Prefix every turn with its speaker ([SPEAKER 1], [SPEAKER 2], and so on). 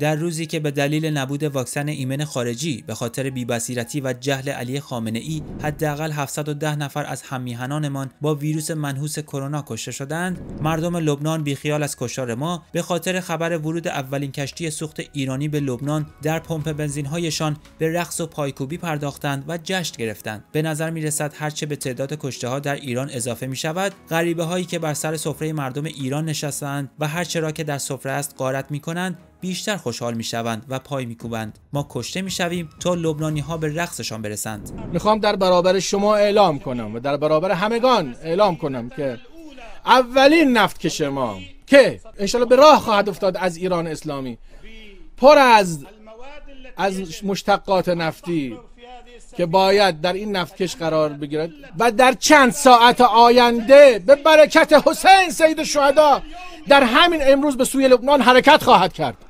[SPEAKER 1] در روزی که به دلیل نبود واکسن ایمن خارجی به خاطر بیبصیرتی و جهل علی خامنه ای حداقل 710 نفر از هممیهنانمان با ویروس منحوس کرونا کشته شدند مردم لبنان بیخیال از کشار ما به خاطر خبر ورود اولین کشتی سوخت ایرانی به لبنان در پمپ هایشان به رقص و پایکوبی پرداختند و جشن گرفتند به نظر می رسد هرچه به تعداد کشته ها در ایران اضافه می شود غریبه هایی که بر سر سفره مردم ایران نشستند و هرچه را که در سفره است غارت می کنند بیشتر خوشحال میشوند و پای میکوبند ما کشته میشویم تا لبنانی ها به رقصشان برسند
[SPEAKER 2] میخوام در برابر شما اعلام کنم و در برابر همگان اعلام کنم که اولین نفت ما که انشالله به راه خواهد افتاد از ایران اسلامی پر از از مشتقات نفتی که باید در این نفتکش قرار بگیرد و در چند ساعت آینده به برکت حسین سید شهدا در همین امروز به سوی لبنان حرکت خواهد کرد